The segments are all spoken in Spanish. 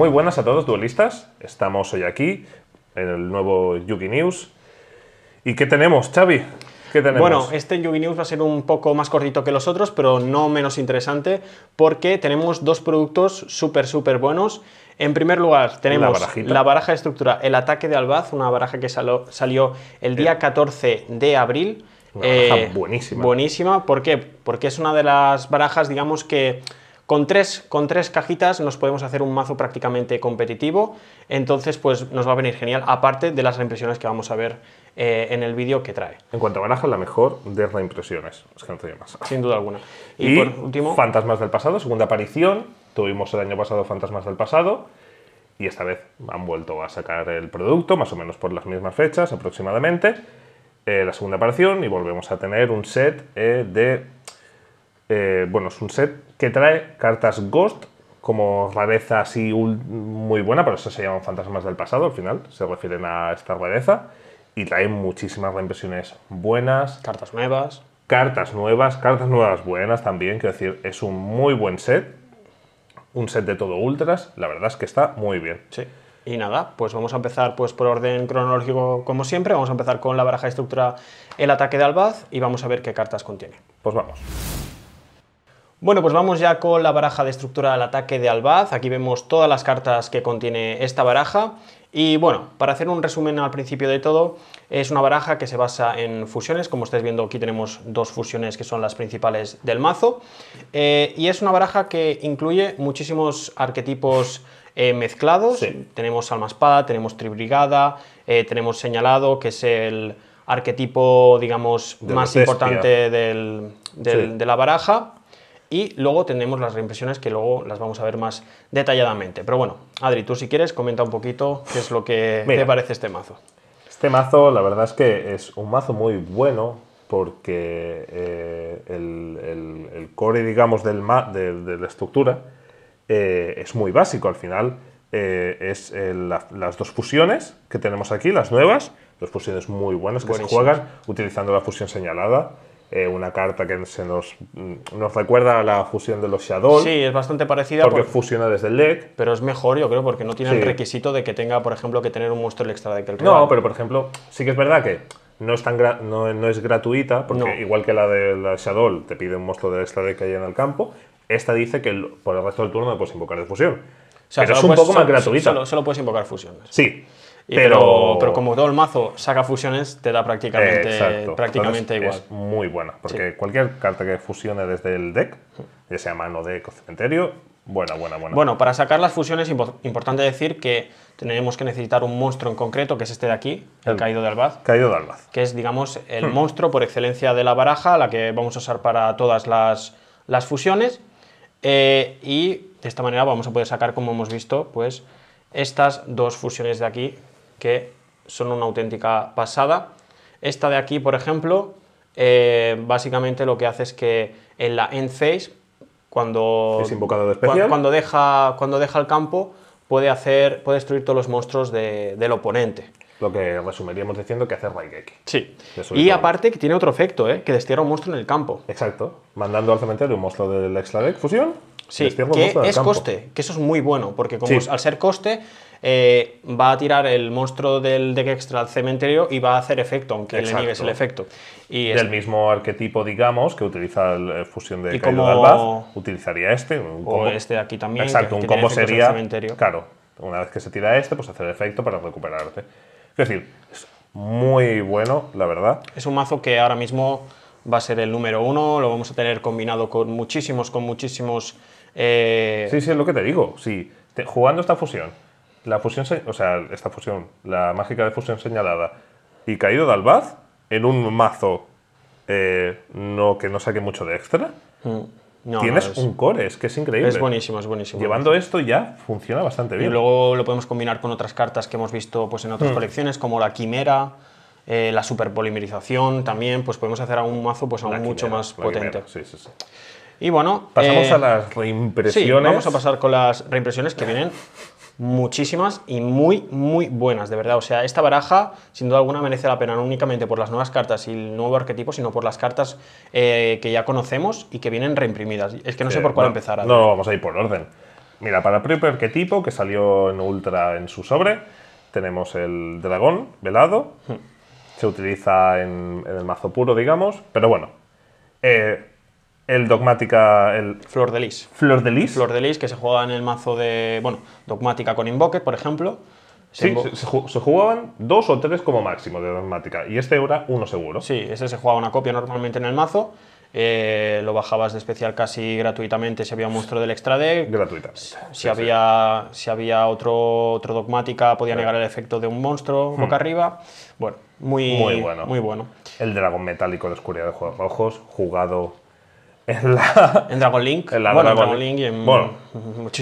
Muy buenas a todos, duelistas. Estamos hoy aquí en el nuevo Yugi News. ¿Y qué tenemos, Xavi? ¿Qué tenemos? Bueno, este Yugi News va a ser un poco más cortito que los otros, pero no menos interesante, porque tenemos dos productos súper, súper buenos. En primer lugar, tenemos la, baraja de estructura El Ataque de Albaz, una baraja que salió el día 14 eh. de abril. Una eh, buenísima. Buenísima, ¿por qué? Porque es una de las barajas, digamos que con tres, con cajitas nos podemos hacer un mazo prácticamente competitivo, entonces pues nos va a venir genial, aparte de las reimpresiones que vamos a ver eh, en el vídeo que trae. En cuanto a baraja, la mejor de reimpresiones, es que no te más. Sin duda alguna. Y, por último... Fantasmas del pasado, segunda aparición, tuvimos el año pasado Fantasmas del pasado, y esta vez han vuelto a sacar el producto, más o menos por las mismas fechas aproximadamente, eh, la segunda aparición, y volvemos a tener un set eh, de eh, bueno, es un set que trae cartas Ghost como rareza así muy buena, pero eso se llaman fantasmas del pasado, al final se refieren a esta rareza, y trae muchísimas reimpresiones buenas. Cartas nuevas. Cartas nuevas, cartas nuevas buenas también, quiero decir, es un muy buen set, un set de todo ultras, la verdad es que está muy bien. Sí. Y nada, pues vamos a empezar pues por orden cronológico como siempre, vamos a empezar con la baraja de estructura El ataque de Albaz y vamos a ver qué cartas contiene. Pues vamos. Bueno, pues vamos ya con la baraja de estructura del ataque de Albaz. Aquí vemos todas las cartas que contiene esta baraja. Y bueno, para hacer un resumen al principio de todo, es una baraja que se basa en fusiones, como estáis viendo aquí tenemos dos fusiones que son las principales del mazo, eh, y es una baraja que incluye muchísimos arquetipos eh, mezclados, tenemos alma espada, tenemos tribrigada, eh, tenemos señalado, que es el arquetipo, digamos, más importante de la baraja, y luego tenemos las reimpresiones que luego las vamos a ver más detalladamente. Pero bueno, Adri, tú si quieres comenta un poquito qué es lo que te parece este mazo. Este mazo la verdad es que es un mazo muy bueno porque eh, el, el, core, digamos, del de, la estructura eh, es muy básico al final. Eh, es las dos fusiones que tenemos aquí, las nuevas, dos fusiones muy buenas que se juegan utilizando la fusión señalada. Eh, una carta que se nos, mm, nos recuerda a la fusión de los Shadow. Sí, es bastante parecida. Porque fusiona desde el deck. Pero es mejor, yo creo, porque no tiene el requisito de que tenga, por ejemplo, que tener un monstruo extra deck No, pero por ejemplo, sí que es verdad que no es, tan no, es gratuita, porque igual que la de la Shadow te pide un monstruo del extra deck que hay en el campo, esta dice que por el resto del turno puedes invocar de fusión. O es un poco más gratuita. Solo, solo puedes invocar fusiones. Sí, pero... como todo el mazo saca fusiones, te da prácticamente, prácticamente igual. Es muy buena, porque cualquier carta que fusione desde el deck, ya sea mano, de o cementerio, buena, buena, buena. Bueno, para sacar las fusiones es importante decir que tenemos que necesitar un monstruo en concreto, que es este de aquí, el, Caído de Albaz. Caído de Albaz. Que es, digamos, el hmm. monstruo por excelencia de la baraja, la que vamos a usar para todas las, fusiones. Eh, y de esta manera vamos a poder sacar, como hemos visto, pues estas dos fusiones de aquí que son una auténtica pasada. Esta de aquí, por ejemplo, eh, básicamente lo que hace es que en la end phase, cuando, es cuando, deja, cuando deja el campo, puede, hacer, puede destruir todos los monstruos del oponente. Lo que resumiríamos diciendo que hace Raigeki. Sí. Y aparte que tiene otro efecto, ¿eh? que destierra un monstruo en el campo. Exacto. Mandando al cementerio un monstruo del Extra Deck Fusión. Sí, que es coste, que eso es muy bueno, porque al ser coste, eh, va a tirar el monstruo del deck extra al cementerio y va a hacer efecto, aunque le niegues el efecto. Y Del mismo arquetipo, digamos, que utiliza la eh, fusión de Kaido como... utilizaría este. O este aquí también. Exacto, un combo sería. Claro, una vez que se tira este, pues hace efecto para recuperarte. Es decir, es muy bueno, la verdad. Es un mazo que ahora mismo va a ser el número uno, lo vamos a tener combinado con muchísimos, con muchísimos... Eh, sí, sí, es lo que te digo, si te, jugando esta fusión, la fusión, o sea, esta fusión, la mágica de fusión señalada y caído de Albaz en un mazo eh, no, que no saque mucho de extra. Mm. Tienes un core, es que es increíble. Es buenísimo, es buenísimo. Llevando esto ya funciona bastante bien. Y luego lo podemos combinar con otras cartas que hemos visto pues, en otras mm. colecciones, como la quimera, eh, la superpolimerización también, pues podemos hacer a un mazo pues, aún mucho más potente. sí, sí, sí. Y bueno... Pasamos eh, a las reimpresiones. Sí, vamos a pasar con las reimpresiones que vienen muchísimas y muy, muy buenas, de verdad. O sea, esta baraja, sin duda alguna, merece la pena, no únicamente por las nuevas cartas y el nuevo arquetipo, sino por las cartas eh, que ya conocemos y que vienen reimprimidas. Es que no sé por cuál empezar. No, vamos a ir por orden. Mira, para el propio arquetipo, que salió en Ultra en su sobre, tenemos el dragón velado. Hmm. Se utiliza en, el mazo puro, digamos. Pero bueno, eh, el Dogmática, el... Flor de Lis. Flor de Lis. Flor de Lis, que se juega en el mazo de, bueno, Dogmática con Invoque, por ejemplo. Se sí, se, jugaban dos o tres como máximo de Dogmática, y este era uno seguro. Sí, ese se jugaba una copia normalmente en el mazo, eh, lo bajabas de especial casi gratuitamente si había un monstruo del extra deck. Gratuita. Si, había, si había otro, otro Dogmática, podía negar el efecto de un monstruo hmm. boca arriba. Bueno, muy, muy bueno. Muy bueno. El dragón metálico de oscuridad de Juegos Rojos, jugado en, la, en Dragon Link. En bueno, Dragon, Link. en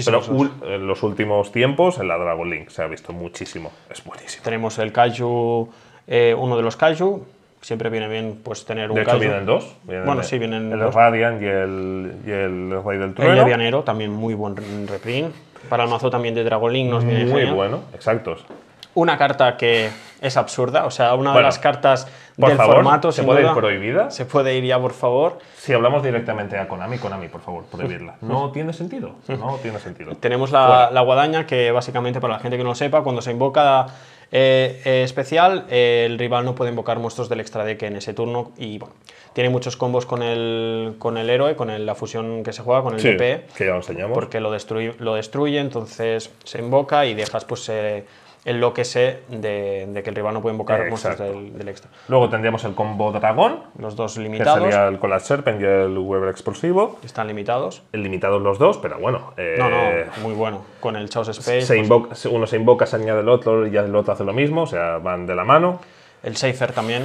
Pero los últimos tiempos en la Dragon Link se ha visto muchísimo. Es buenísimo. Tenemos el Kaiju, eh, uno de los Kaiju. Siempre viene bien pues, tener un de hecho, vienen dos. bueno, sí, vienen el Radiant y el, y el Rey del Trueno. El Levianero, también muy buen reprint. Para el mazo también de Dragon Link nos viene Muy bueno, exactos. Una carta que es absurda, o sea, una de las cartas por favor, formato. ¿Se puede ir prohibida? Se puede ir ya, por favor. Si hablamos directamente a Konami, Konami, por favor, prohibirla. No tiene sentido. No tiene sentido. Tenemos la, guadaña, que básicamente, para la gente que no lo sepa, cuando se invoca eh, eh, especial, el rival no puede invocar monstruos del extra deck en ese turno. Y bueno, tiene muchos combos con el, con el héroe, con la fusión que se juega, con el sí, Que ya lo enseñamos. Porque lo destruye, lo destruye, entonces se invoca y dejas pues eh, en lo que sé de que el rival no puede invocar cosas del, extra. Luego tendríamos el combo dragón. Los dos limitados. Que sería el Collapse Serpent y el Weaver Explosivo. Están limitados. Limitados los dos, pero bueno. Eh, no, no, muy bueno. Con el Chaos Space. Pues uno se invoca, se añade el otro y el otro hace lo mismo, o sea, van de la mano. El Safer también.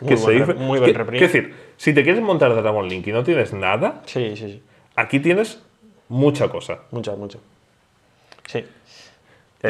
Muy buen, Es decir, si te quieres montar Dragon Link y no tienes nada, sí, sí, sí. aquí tienes mucha cosa. Mucha, mucha. Sí.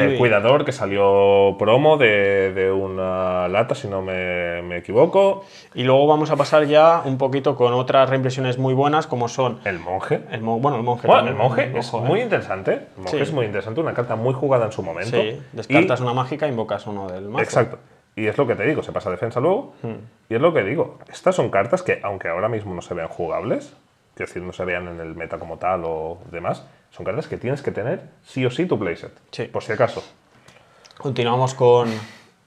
El cuidador que salió promo de, una lata, si no me, equivoco. Y luego vamos a pasar ya un poquito con otras reimpresiones muy buenas, como son. El monje. bueno, el monje. el monje es ¿eh? muy interesante. El monje es muy interesante, una carta muy jugada en su momento. Sí, descartas una mágica, invocas uno del mazo. Exacto. Y es lo que te digo, se pasa defensa luego. Hmm. Y es lo que digo, estas son cartas que, aunque ahora mismo no se vean jugables, es decir, no se vean en el meta como tal o demás, son cartas que tienes que tener sí o sí tu playset. Por si acaso. Continuamos con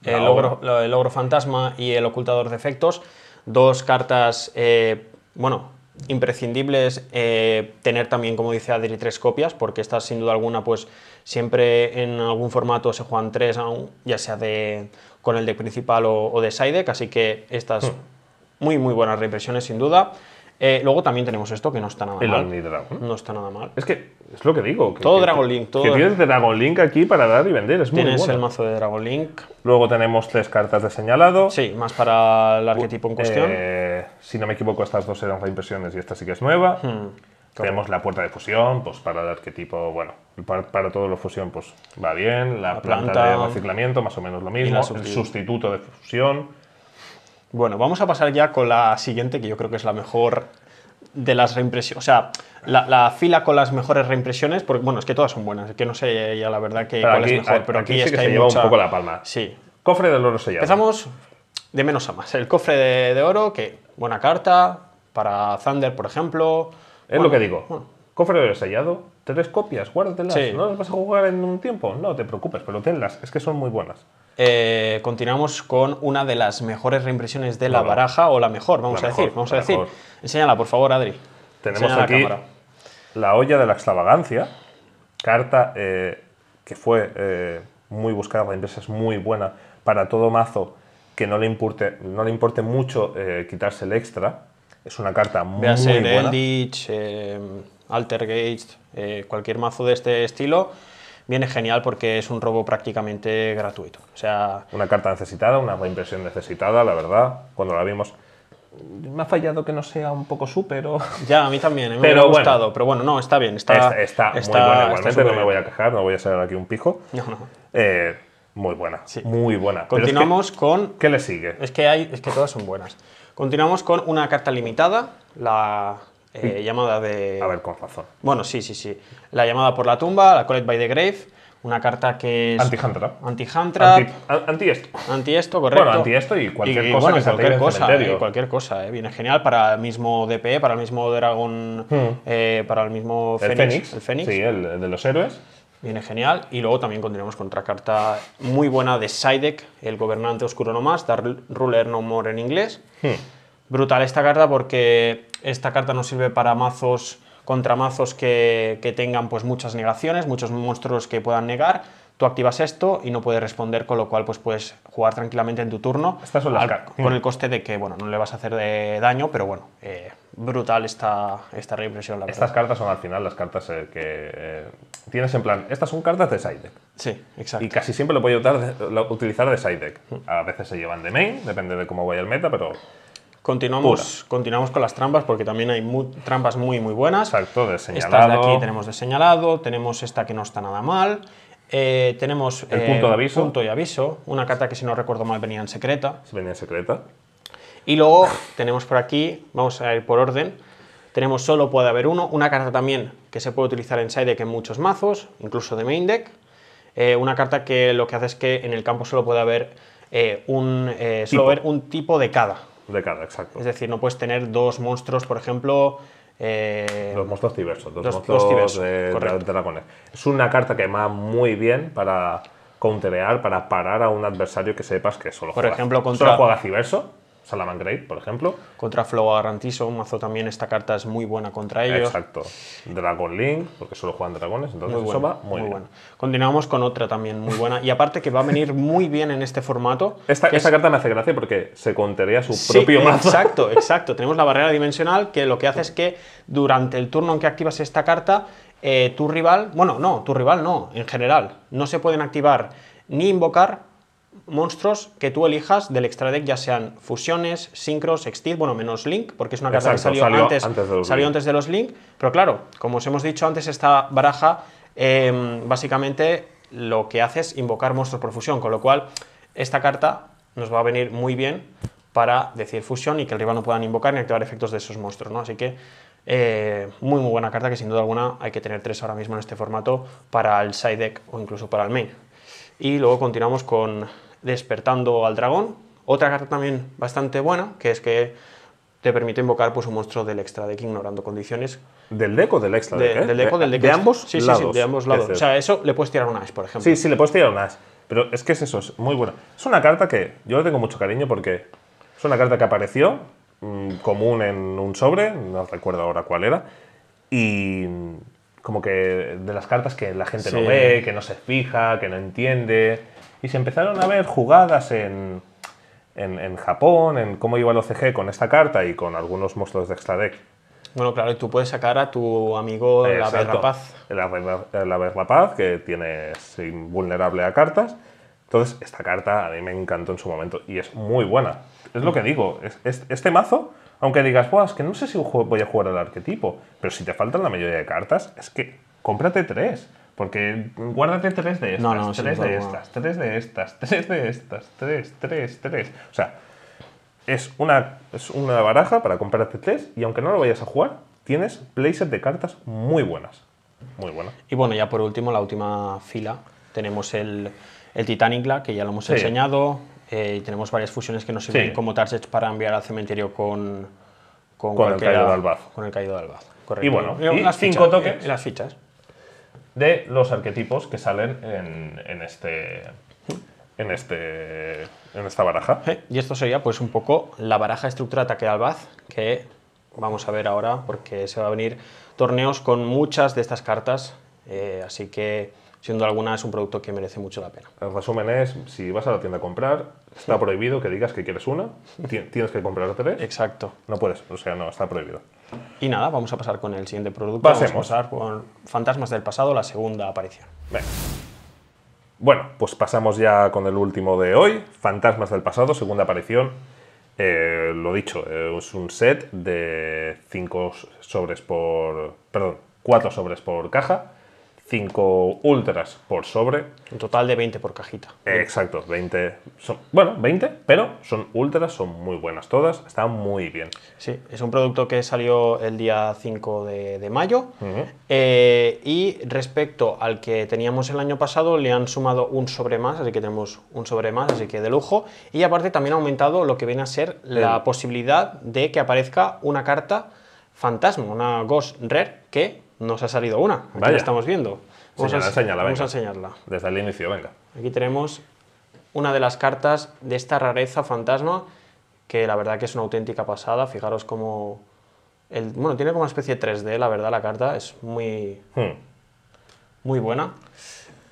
el ogro, el fantasma y el ocultador de efectos. Dos cartas, eh, bueno, imprescindibles eh, tener también, como dice Adri, tres copias, porque estas sin duda alguna, pues siempre en algún formato se juegan tres, ya sea con el deck principal o, de side deck, así que estas hmm. muy, muy buenas reimpresiones sin duda. Eh, luego también tenemos esto que no está nada mal. El Dragon. No está nada mal. Es que es lo que digo. todo Dragon Link. Todo que tienes de Dragon Link aquí para dar y vender. Es muy bueno. Tienes el mazo de Dragon Link. Luego tenemos tres cartas de señalado. Sí, más para el arquetipo en cuestión. Eh, si no me equivoco, estas dos eran impresiones y esta sí que es nueva. Hmm, tenemos la puerta de fusión, pues para el arquetipo, bueno, para, todo lo fusión, pues va bien. La, planta, planta, de reciclamiento, más o menos lo mismo. El sustituto de fusión. Bueno, vamos a pasar ya con la siguiente, que yo creo que es la mejor de las reimpresiones, o sea, la, fila con las mejores reimpresiones, porque bueno, es que todas son buenas, es que no sé ya la verdad que cuál aquí, es mejor, pero aquí, que, lleva un poco la palma. Sí. Cofre del oro sellado. Empezamos de menos a más. El cofre de, oro, que buena carta para Thunder, por ejemplo. Es lo que digo. Cofre de oro sellado, tres copias, guárdatelas. ¿No las vas a jugar en un tiempo? No te preocupes, pero tenlas, es que son muy buenas. Eh, continuamos con una de las mejores reimpresiones de la baraja, o la mejor, vamos a decir. Vamos a decir. Enséñala, por favor, Adri. Tenemos aquí la, olla de la extravagancia, carta eh, que fue eh, muy buscada, la empresa es muy buena para todo mazo que no le importe, no le importe mucho quitarse el extra. Es una carta muy, buena. Alter eh, cualquier mazo de este estilo, viene genial porque es un robo prácticamente gratuito. O sea, una carta necesitada, una impresión necesitada, la verdad, cuando la vimos. Me ha fallado que no sea un poco súper Ya, a mí también, eh, me pero ha gustado. Bueno, pero bueno, no, está bien. Está, muy buena igualmente, no me voy a quejar, no voy a ser aquí un pijo. Eh, muy buena, muy buena. Continuamos con... ¿Qué le sigue? Es que, hay, es que todas son buenas. Continuamos con una carta limitada, la eh, llamada de... A ver, con razón. Bueno, sí, sí, sí. La llamada por la tumba, la Collect by the Grave, una carta que es... Anti-Huntrap. Anti-Huntrap. Anti-esto. Anti huntrap anti anti esto anti esto correcto. Bueno, anti-esto y cualquier cosa cualquier cosa, cualquier cosa, eh, viene genial para el mismo DP, para el mismo Dragon, hmm. eh, para el mismo Fénix, El Fénix. Sí, el, de los héroes. Viene genial. Y luego también continuamos con otra carta muy buena de Sidek, el gobernante oscuro nomás, Dark Ruler No More en inglés. Hmm brutal esta carta porque esta carta no sirve para mazos contra mazos que, tengan pues muchas negaciones, muchos monstruos que puedan negar. Tú activas esto y no puedes responder, con lo cual pues puedes jugar tranquilamente en tu turno. Estas son las con el coste de que, bueno, no le vas a hacer de daño, pero bueno, eh, brutal esta, esta reimpresión, Estas cartas son al final las cartas eh, que eh, tienes en plan, estas son cartas de side deck. Sí, exacto. Y casi siempre lo puedes utilizar utilizar de side deck. A veces se llevan de main, depende de cómo vaya el meta, pero Continuamos, continuamos con las trampas porque también hay trampas muy muy buenas. Exacto, de señalado. de aquí tenemos de señalado, tenemos esta que no está nada mal. Eh, tenemos el punto de eh, aviso. aviso, una carta que si no recuerdo mal venía en secreta. Venía en secreta. Y luego tenemos por aquí, vamos a ir por orden, tenemos solo puede haber uno, una carta también que se puede utilizar en side deck en muchos mazos, incluso de main deck. Eh, una carta que lo que hace es que en el campo solo puede haber, un, un tipo de cada. De cada, exacto. Es decir, no puedes tener dos monstruos, por ejemplo. Eh, dos monstruos diversos, Es una carta que va muy bien para counterear, para parar a un adversario que sepas que solo por juega. Ejemplo, contra... juega diverso Great, por ejemplo. Contra Flow Garantizo, mazo también, esta carta es muy buena contra ellos. Exacto. Dragon Link, porque solo juegan dragones, entonces muy bueno, eso va muy, Bueno. Continuamos con otra también muy buena, y aparte que va a venir muy bien en este formato. Esta, carta me hace gracia porque se contaría su propio mazo. Exacto, exacto. Tenemos la barrera dimensional que lo que hace es que durante el turno en que activas esta carta, eh, tu rival, bueno, no, tu rival no, en general, no se pueden activar ni invocar monstruos que tú elijas del extra deck, ya sean fusiones, sincros, extil, bueno, menos Link, porque es una carta que salió, antes, de salió de los Link. Pero claro, como os hemos dicho antes, esta baraja em, básicamente lo que hace es invocar monstruos por fusión, con lo cual esta carta nos va a venir muy bien para decir fusión y que el rival no puedan invocar ni activar efectos de esos monstruos, ¿no? Así que eh, muy muy buena carta que sin duda alguna hay que tener tres ahora mismo en este formato para el side deck o incluso para el main. Y luego continuamos con despertando al dragón. Otra carta también bastante buena, que es que te permite invocar pues, un monstruo del extra deck ignorando condiciones. ¿Del deck o del extra deck? De, Del deck del deck. De, ambos sí, lados. Sí, sí, de ambos lados. O sea, eso le puedes tirar un Ash, por ejemplo. Sí, sí, le puedes tirar un Ash. Pero es que es eso, es muy buena. Es una carta que yo le tengo mucho cariño porque es una carta que apareció mm, común en un sobre, no recuerdo ahora cuál era, y mm, como que de las cartas que la gente no ve, que no se fija, que no entiende. Y se empezaron a ver jugadas en, en, en Japón, en cómo iba el OCG con esta carta y con algunos monstruos de extra deck. Bueno, claro, y tú puedes sacar a tu amigo el Paz. El paz que tiene, es invulnerable a cartas. Entonces, esta carta a mí me encantó en su momento y es muy buena. Es lo que digo, es, este mazo, aunque digas, Buah, es que no sé si voy a jugar al arquetipo, pero si te faltan la mayoría de cartas, es que cómprate tres. Porque guárdate tres de estas, no, no, tres, de estas tres de estas, tres de estas, tres, tres, tres. O sea, es una, es una baraja para comprarte tres y aunque no lo vayas a jugar, tienes playset de cartas muy buenas. Muy buenas. Y bueno, ya por último, la última fila, tenemos el, el Titanicla, que ya lo hemos enseñado. Eh, tenemos varias fusiones que nos sirven como targets para enviar al cementerio con, con, el caído de Albaz. Con el caído de Albaz, correcto. Y bueno, y, cinco toques, y las fichas de los arquetipos que salen en, este en, este, en esta baraja. Eh, y esto sería pues un poco la baraja estructura ataque albaz que vamos a ver ahora porque se va a venir torneos con muchas de estas cartas, eh, así que siendo alguna es un producto que merece mucho la pena. El resumen es, si vas a la tienda a comprar, está prohibido que digas que quieres una, tienes que comprar tres. Exacto. No puedes, o sea, no, está prohibido. Y nada, vamos a pasar con el siguiente producto. Vamos a pasar con Fantasmas del Pasado, la segunda aparición. Bueno, pues pasamos ya con el último de hoy, Fantasmas del Pasado, segunda aparición. Eh, lo dicho, eh, es un set de 5 sobres por... Perdón, 4 sobres por caja. 5 ultras por sobre. Un total de 20 por cajita. exacto, 20. Son, bueno, 20, pero son ultras, son muy buenas todas, están muy bien. Sí, es un producto que salió el día 5 de, mayo. Eh, y respecto al que teníamos el año pasado, le han sumado un sobre más, así que tenemos un sobre más, así que de lujo. Y aparte también ha aumentado lo que viene a ser la posibilidad de que aparezca una carta fantasma, una Ghost Rare, que nos ha salido una. Aquí estamos viendo. Vamos, a, vamos a enseñarla. Desde el inicio, venga. Aquí tenemos una de las cartas de esta rareza fantasma, que la verdad que es una auténtica pasada. Fijaros cómo... El, bueno, tiene como una especie de 3D, la verdad, la carta. Es muy... Hmm. Muy buena.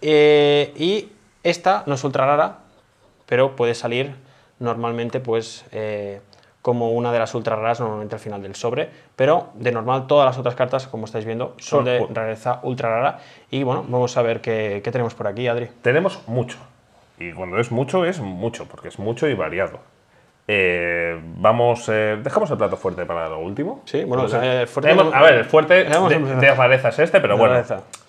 Eh, y esta no es ultra rara, pero puede salir normalmente pues... Eh, como una de las ultra raras normalmente al final del sobre, pero de normal todas las otras cartas, como estáis viendo, son de rareza ultra rara. Y bueno, vamos a ver qué, tenemos por aquí, Adri. Tenemos mucho. Y cuando es mucho, es mucho, porque es mucho y variado. Eh, vamos, eh, dejamos el plato fuerte para lo último. Sí, bueno, eh, el fuerte. a ver, el fuerte de, de es este, pero bueno,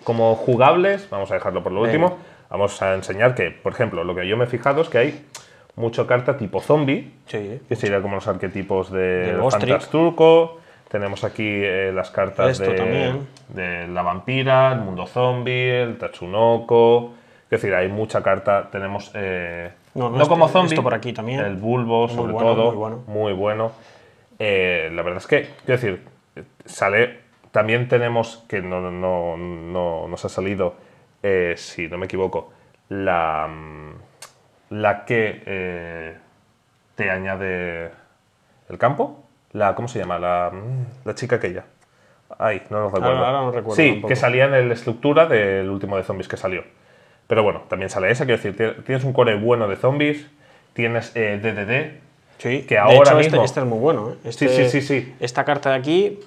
como jugables, vamos a dejarlo por lo último. Vamos a enseñar que, por ejemplo, lo que yo me he fijado es que hay mucho carta tipo zombie, que sería como los arquetipos de, Fantas turco. Tenemos aquí eh, las cartas de, la vampira, el mundo zombie, el tachunoko. Es decir, hay mucha carta. Tenemos. Eh, no, como este, zombie. por aquí también. El bulbo, sobre todo. Muy bueno. Muy bueno. Eh, la verdad es que, quiero decir, sale. También tenemos que no nos ha salido, si no me equivoco, la mm, la que eh, te añade el campo. La, ¿Cómo se llama? La, mm, la chica aquella. Ay, no lo recuerdo. Ahora, no recuerdo sí, que salía en la estructura del último de zombies que salió. Pero bueno, también sale esa. Quiero decir, tienes un core bueno de zombies, tienes DDD. Eh, sí, que ahora este-, este, es muy bueno. ¿eh? Este- sí, sí, sí, Esta carta de aquí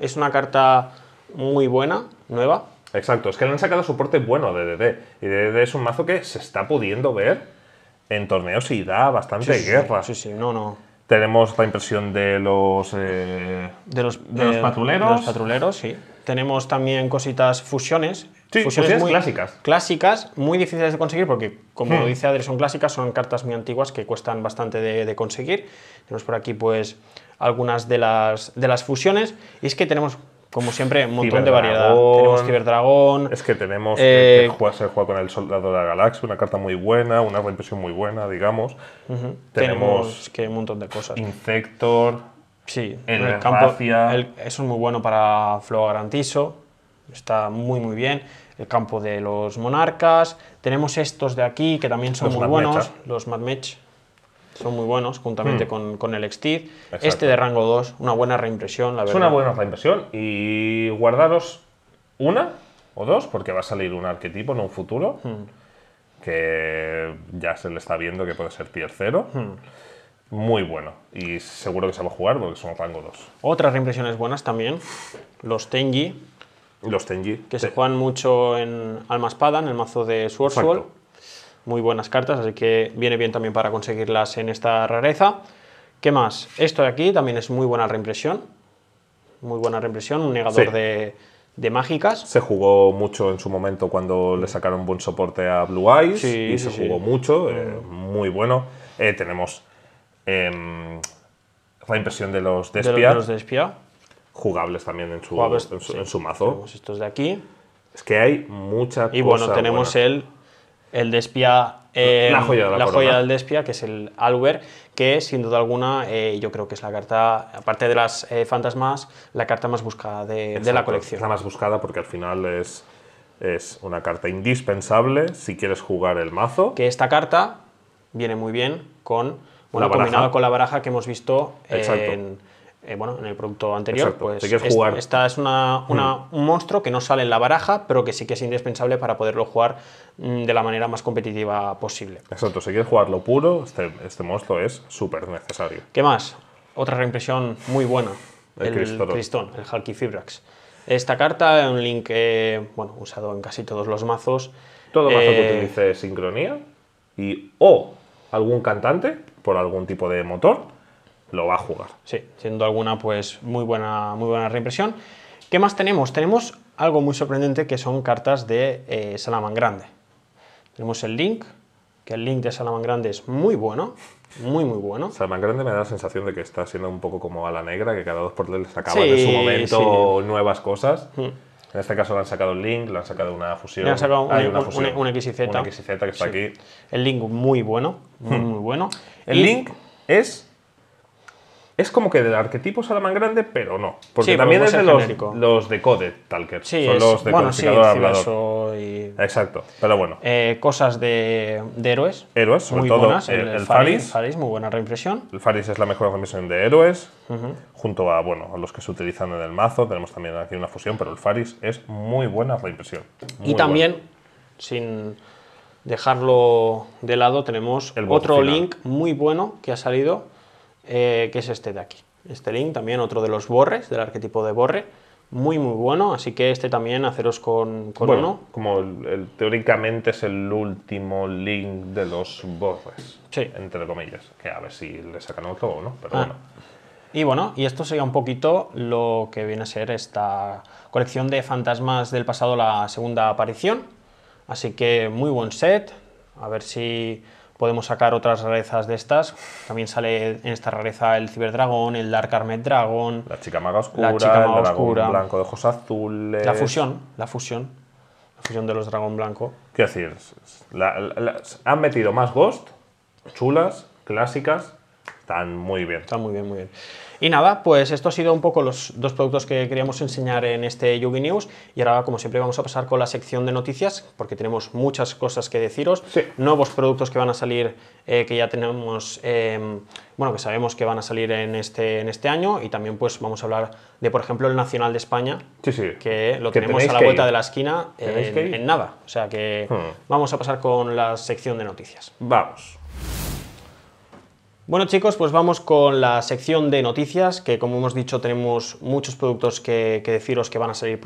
es una carta muy buena, nueva. Exacto, es que le han sacado soporte bueno de DDD. Y DDD es un mazo que se está pudiendo ver en torneos sí da bastante guerra. Sí, sí, no, no. Tenemos la impresión de los, eh, de los, de, sí. Tenemos también cositas, fusiones. Sí, fusiones, muy clásicas. Clásicas, muy difíciles de conseguir porque, como hmm. dice Adri, son clásicas, son cartas muy antiguas que cuestan bastante de, conseguir. Tenemos por aquí, pues, algunas de las, de las fusiones. Y es que tenemos como siempre, un montón de variedad. Tenemos Ciberdragón. Es que tenemos. Eh, eh, que se juega con el Soldado de la Galaxia, una carta muy buena, una reimpresión muy buena, digamos. tenemos, que un montón de cosas. Infector. Sí, el, el campo. eso es muy bueno para Flow Garantizo. Está muy, muy bien. El campo de los monarcas. Tenemos estos de aquí que también son muy buenos. Los Mad son muy buenos, juntamente mm. con, con, el extid Este de rango 2, una buena reimpresión, la verdad. Es una buena reimpresión y guardaros una o dos, porque va a salir un arquetipo en un futuro, mm. que ya se le está viendo que puede ser tier 0. Mm. Muy bueno y seguro que se va a jugar porque son rango 2. Otras reimpresiones buenas también, los Tenji. Los Tenji. Que se juegan mucho en Alma Espada, en el mazo de Sword muy buenas cartas, así que viene bien también para conseguirlas en esta rareza. ¿Qué más? Esto de aquí también es muy buena reimpresión. Muy buena reimpresión, un negador de, mágicas. Se jugó mucho en su momento cuando le sacaron buen soporte a Blue Eyes sí, y se jugó mucho, eh, mm. muy bueno. Eh, tenemos eh, reimpresión de los de, de, Jugables también en su, en, su mazo. Tenemos estos de aquí. Es que hay mucha Y bueno, tenemos el el Despia. Eh, la joya, del Despia, que es el Alwer, que sin duda alguna eh, yo creo que es la carta, aparte de las eh, fantasmas, la carta más buscada de, la colección. Es la más buscada porque al final es, es una carta indispensable si quieres jugar el mazo. Que esta carta viene muy bien con bueno, con la baraja que hemos visto en, eh, bueno, en el producto anterior, pues esta es una, mm. un monstruo que no sale en la baraja, pero que sí que es indispensable para poderlo jugar mm, de la manera más competitiva posible. Exacto, si quieres jugarlo puro, este, este monstruo es súper necesario. ¿Qué más? Otra reimpresión muy buena. el, Cristón, el Halky Fibrax. Esta carta es un link eh, bueno, usado en casi todos los mazos. Todo mazo que eh, utilice sincronía y o algún cantante por algún tipo de motor lo va a jugar. Sí, siendo alguna pues muy buena, muy buena reimpresión. ¿Qué más tenemos? Tenemos algo muy sorprendente que son cartas de eh, Salaman Grande. Tenemos el Link, que el Link de Salaman Grande es muy bueno, muy muy bueno. Salaman Grande me da la sensación de que está siendo un poco como a la negra, que cada dos por tres les en su momento nuevas cosas. Mm. En este caso le han sacado el Link, le han sacado una fusión. Le han sacado un, Hay una un, fusión, un, X y Z que está aquí. El Link muy bueno, muy, mm. muy bueno. El Link es es como que del arquetipo más Grande, pero no. Porque también es de los, de Code tal Sí, son los de bueno, sí, Exacto, pero bueno. Eh, cosas de, héroes. Héroes, sobre muy todo eh, el, el Faris, muy buena reimpresión. El Faris es la mejor reimpresión de héroes. Junto a, bueno, a los que se utilizan en el mazo. Tenemos también aquí una fusión, pero el Faris es muy buena reimpresión. y también, sin dejarlo de lado, tenemos otro link muy bueno que ha salido eh, que es este de aquí. Este link también, otro de los borres, del arquetipo de borre, muy muy bueno, así que este también haceros con, bueno, Como el, teóricamente es el último link de los borres, sí. entre comillas, que a ver si le sacan otro o no, pero ah. bueno. Y bueno, y esto sería un poquito lo que viene a ser esta colección de fantasmas del pasado, la segunda aparición. Así que muy buen set, a ver si Podemos sacar otras rarezas de estas. También sale en esta rareza el Ciberdragón, el Dark Armed Dragon. La chica maga oscura, la chica maga el oscura, dragón blanco de ojos azules. La fusión, la fusión. La fusión de los dragón blanco. Quiero decir, han metido más Ghost, chulas, clásicas, están muy bien. Están muy bien, muy bien. Y nada, pues esto ha sido un poco los dos productos que queríamos enseñar en este Yugi News. Y ahora, como siempre, vamos a pasar con la sección de noticias, porque tenemos muchas cosas que deciros. Nuevos productos que van a salir, eh, que ya tenemos, em, bueno, que sabemos que van a salir en este, en este año. Y también, pues, vamos a hablar de, por ejemplo, el Nacional de España, que lo tenemos a la vuelta de la esquina en, nada. O sea que hmm. vamos a pasar con la sección de noticias. Vamos. Bueno chicos, pues vamos con la sección de noticias, que como hemos dicho tenemos muchos productos que, deciros que van a salir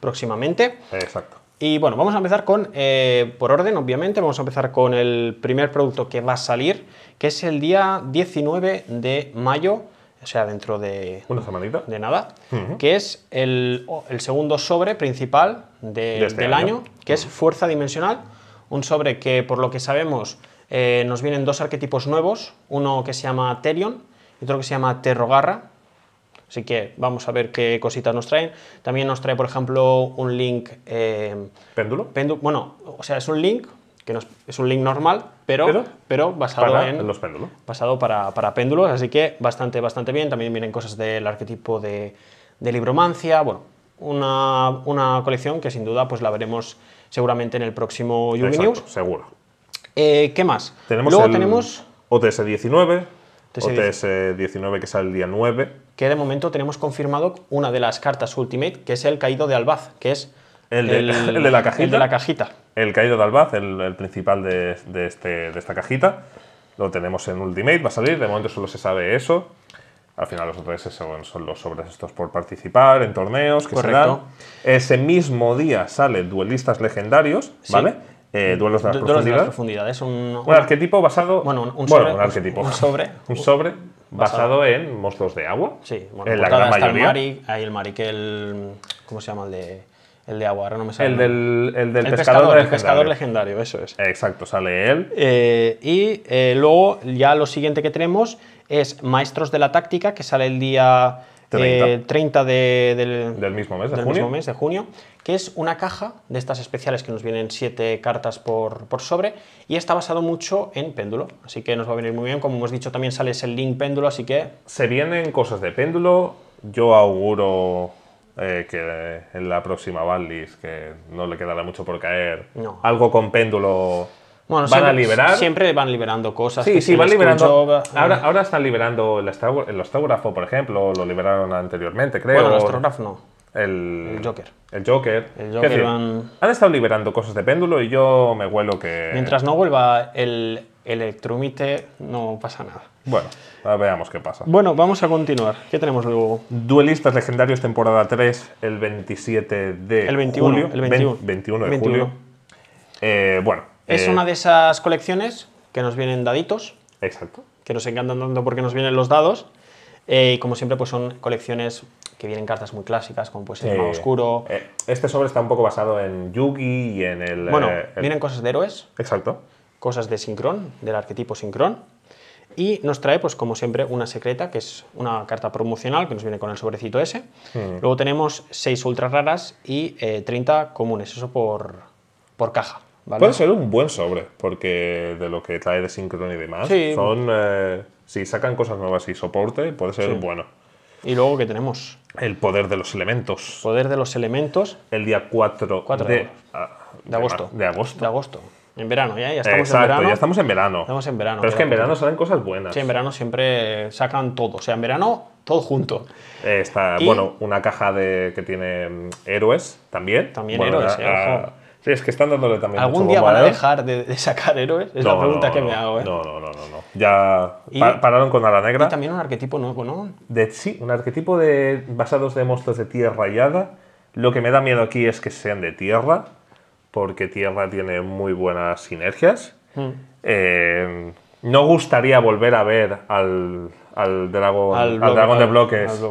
próximamente. Exacto. Y bueno, vamos a empezar con, eh, por orden obviamente, vamos a empezar con el primer producto que va a salir, que es el día 19 de mayo, o sea, dentro de... Una semanita. De nada, que es el, segundo sobre principal este del año, que es Fuerza Dimensional, un sobre que por lo que sabemos eh, nos vienen dos arquetipos nuevos, uno que se llama Terion y otro que se llama Terrogarra. Así que vamos a ver qué cositas nos traen. También nos trae, por ejemplo, un link... Eh, ¿Péndulo? Bueno, o sea, es un link que es un link normal, pero, pero, basado para en los péndulos. Basado para, péndulos, así que bastante, bastante bien. También vienen cosas del arquetipo de, libromancia, bueno, una, colección que sin duda pues la veremos seguramente en el próximo yumi News. Seguro. Eh, ¿Qué más? Luego tenemos OTS 19, OTS 19. que sale el día 9. Que de momento tenemos confirmado una de las cartas Ultimate, que es el caído de Albaz, que es el de, la, cajita, el de la cajita. El caído de Albaz, el, principal de, de, este, esta cajita. Lo tenemos en Ultimate, va a salir, de momento solo se sabe eso. Al final los OTS son, los sobres estos por participar en torneos que Correcto. Ese mismo día sale Duelistas Legendarios, ¿vale? Eh, mm, duelos de las, profundidades. un, un, arquetipo basado. Bueno, un, sobre. un arquetipo. sobre. un sobre basado, en monstruos de agua. Sí, bueno, en la gran mayoría. El Mari, el que el. ¿Cómo se llama? El de. El de agua, ahora no me sale. El del, el pescador, legendario. El pescador legendario, eso es. Exacto, sale él. Eh, y eh, luego, ya lo siguiente que tenemos es Maestros de la Táctica, que sale el día 30, eh, del, mismo, mes de, del mes de, junio. que es una caja de estas especiales que nos vienen 7 cartas por, sobre y está basado mucho en péndulo, así que nos va a venir muy bien. Como hemos dicho, también sale el link péndulo, así que... Se vienen cosas de péndulo, yo auguro eh, que en la próxima valis que no le quedará mucho por caer, algo con péndulo bueno, van siempre, a liberar. Siempre van liberando cosas. Sí, sí, van liberando. Ahora, eh. ahora están liberando el, el por ejemplo, lo liberaron anteriormente, creo. Bueno, el no. El, Joker. El Joker. Han estado liberando cosas de péndulo y yo me huelo que. Mientras no vuelva el electromite, no pasa nada. Bueno, veamos qué pasa. Bueno, vamos a continuar. ¿Qué tenemos luego? Duelistas legendarios, temporada 3, el 27 de 21, julio. El 21. de julio. Eh, bueno, es eh, una de esas colecciones que nos vienen daditos. Exacto. Que nos encantan tanto porque nos vienen los dados. Eh, y como siempre, pues son colecciones que vienen cartas muy clásicas, como pues el oscuro. Eh, este sobre está un poco basado en Yugi y en el. Bueno, vienen cosas de héroes. Exacto. Cosas de Sincron, del arquetipo Sincron. Y nos trae, pues como siempre, una secreta, que es una carta promocional que nos viene con el sobrecito ese. Hmm. Luego tenemos seis ultra raras y 30 comunes, eso por, por caja. Puede ser un buen sobre, porque de lo que trae de Synchron y demás, son, eh, si sacan cosas nuevas y soporte, puede ser bueno. Y luego, ¿qué tenemos? El poder de los elementos. Poder de los elementos. El día 4, de, ah, de, agosto. De agosto. De agosto. En verano, ya, estamos en verano. ya estamos en verano. Estamos en verano. Pero es que en verano salen cosas buenas. Sí, en verano siempre sacan todo. O sea, en verano todo junto. está, bueno, una caja de que tiene mm, héroes también. También héroes, Sí, es que están dándole también. ¿Algún día van a dejar de, sacar héroes? Es la pregunta que me hago. ¿eh? No, no, no, no. Ya y, pararon con Ala Negra. Y también un arquetipo nuevo, ¿no? De, sí, un arquetipo de basados de monstruos de tierra y rayada. Lo que me da miedo aquí es que sean de tierra, porque tierra tiene muy buenas sinergias. Mm. Eh, no gustaría volver a ver al, al dragón de bloques.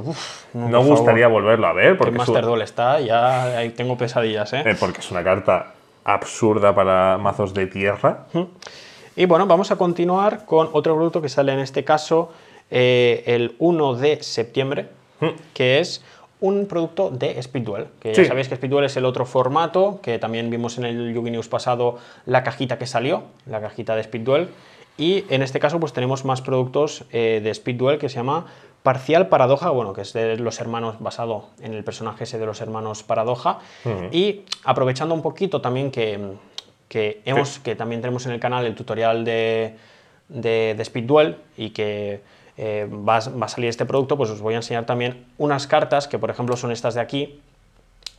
no, gustaría volverlo a ver. Porque Master Duel está, ya ahí tengo pesadillas, ¿eh? Eh, Porque es una carta absurda para mazos de tierra. Y bueno, vamos a continuar con otro producto que sale en este caso eh, el 1 de septiembre, que es un producto de Speed Duel, que ya sabéis que Speed Duel es el otro formato, que también vimos en el Yugi News pasado la cajita que salió, la cajita de Speed Duel, y en este caso pues tenemos más productos eh, de Speed Duel que se llama Parcial Paradoja, bueno, que es de los hermanos, basado en el personaje ese de los hermanos Paradoja. Y aprovechando un poquito también que, que, hemos, que también tenemos en el canal el tutorial de, de, Speed Duel y que eh, va, a salir este producto, pues os voy a enseñar también unas cartas que, por ejemplo, son estas de aquí,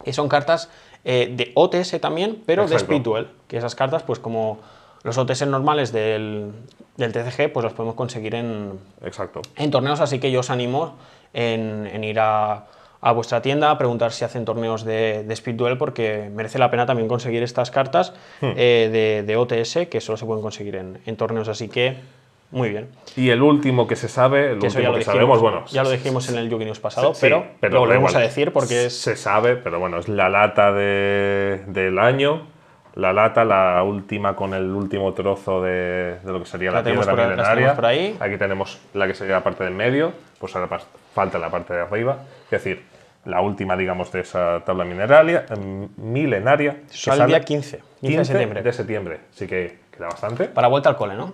que son cartas eh, de OTS también, pero de Speed Duel, que esas cartas, pues como los OTS normales del, TCG pues los podemos conseguir en, Exacto. en torneos, así que yo os animo en, ir a, vuestra tienda a preguntar si hacen torneos de, Speed Duel porque merece la pena también conseguir estas cartas hmm. eh, de, OTS que solo se pueden conseguir en, torneos, así que muy bien. Y el último que se sabe, que sabemos, bueno. Ya lo dijimos en el pasado, pero, lo volvemos a decir porque es. Se sabe, pero bueno, es la lata del año la lata, la última con el último trozo de, lo que sería la, piedra milenaria. ahí. Aquí tenemos la que sería la parte del medio, pues ahora falta la parte de arriba. Es decir, la última, digamos, de esa tabla mineralia em, milenaria. Sale el día 15, 15, de septiembre. De septiembre, así que queda bastante. Para vuelta al cole, ¿no?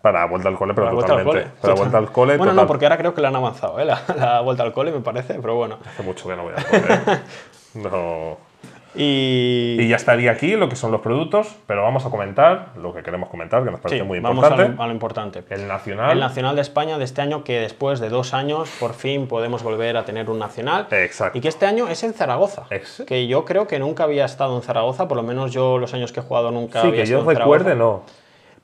Para vuelta al cole, pero para totalmente. Vuelta al Para vuelta al cole. Bueno, no, porque ahora creo que la han avanzado, ¿eh? La, vuelta al cole, me parece, pero bueno. Hace mucho que no voy a cole. ¿eh? no. Y... ya estaría aquí lo que son los productos, pero vamos a comentar lo que queremos comentar, que nos parece muy importante. Vamos a lo, importante. El nacional. El nacional de España de este año, que después de dos años por fin podemos volver a tener un nacional. Exacto. Y que este año es en Zaragoza. Que yo creo que nunca había estado en Zaragoza, por lo menos yo los años que he jugado nunca sí, que yo recuerde, no.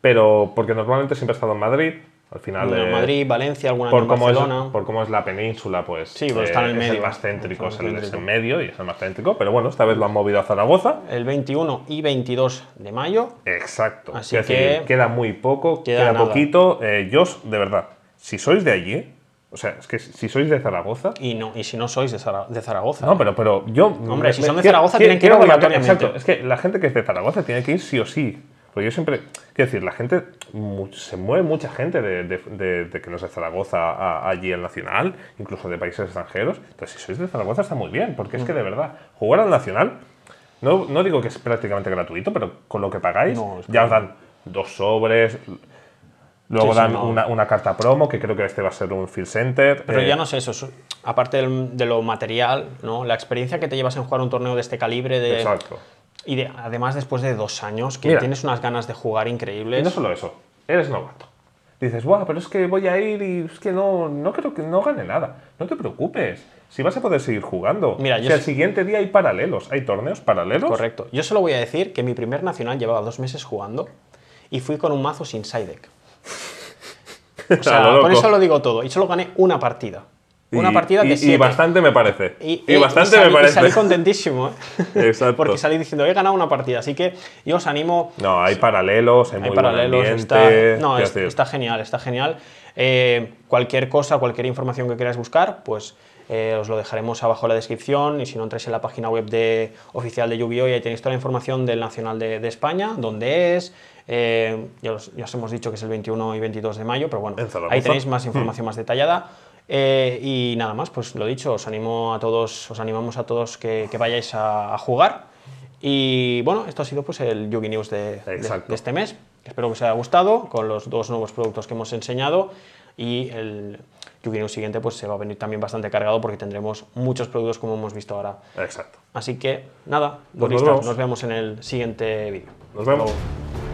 Pero porque normalmente siempre he estado en Madrid, al final. de Madrid, Valencia, alguna por por cómo es la península, pues. Sí, pues en el medio. Es el más céntrico, es el, medio y es el más céntrico. Pero bueno, esta vez lo han movido a Zaragoza. El 21 y 22 de mayo. Exacto. Así que. queda muy poco, queda, poquito. Eh, yo, de verdad, si sois de allí, o sea, es que si sois de Zaragoza. Y no, y si no sois de, Zaragoza. No, pero, pero yo. Hombre, si son de Zaragoza, tienen que ir obligatoriamente. Exacto, es que la gente que es de Zaragoza tiene que ir sí o sí. Porque yo siempre, quiero decir, la gente, se mueve mucha gente de, que no es de Zaragoza allí al Nacional, incluso de países extranjeros. Entonces, si sois de Zaragoza está muy bien, porque es que de mm. verdad, jugar al Nacional, no, no digo que es prácticamente gratuito, pero con lo que pagáis, ya os dan dos sobres. Luego dan una, carta promo, que creo que este va a ser un field center. Pero ya eh, no sé, eso, aparte de lo material, ¿no? la experiencia que te llevas en jugar un torneo de este calibre, de, Exacto. Y además después de dos años, que tienes unas ganas de jugar increíbles. Y no solo eso, eres novato. Dices, guau, pero es que voy a ir y es que no, no creo que no gane nada. No te preocupes, si vas a poder seguir jugando. Mira, el siguiente día hay paralelos, hay torneos paralelos. Correcto. Yo solo voy a decir que mi primer nacional llevaba dos meses jugando y fui con un mazo sin side deck. O sea, con eso lo digo todo. Y solo gané una partida. Una partida que y, y bastante me parece. Y, eh, bastante me parece. Y salí contentísimo, ¿eh? Porque salí diciendo, he ganado una partida. Así que yo os animo. No, hay paralelos, hay, muy paralelos. está, no, está genial, está genial. Eh, cualquier cosa, cualquier información que queráis buscar, pues os lo dejaremos abajo en la descripción y si no entráis en la página web de, oficial de yu y ahí tenéis toda la información del Nacional de, España, dónde es, ya, os, ya, os, hemos dicho que es el 21 y 22 de mayo, pero bueno, ahí tenéis más mm. información más detallada. Eh, y nada más, pues lo dicho, os animo a todos, os animamos a todos que, vayáis a, jugar. Y bueno, esto ha sido pues el Yugi News de, este mes. Espero que os haya gustado con los dos nuevos productos que hemos enseñado y el Yugi News siguiente pues se va a venir también bastante cargado porque tendremos muchos productos como hemos visto ahora. Exacto. Así que nada, nos vemos en el siguiente vídeo. Nos vemos.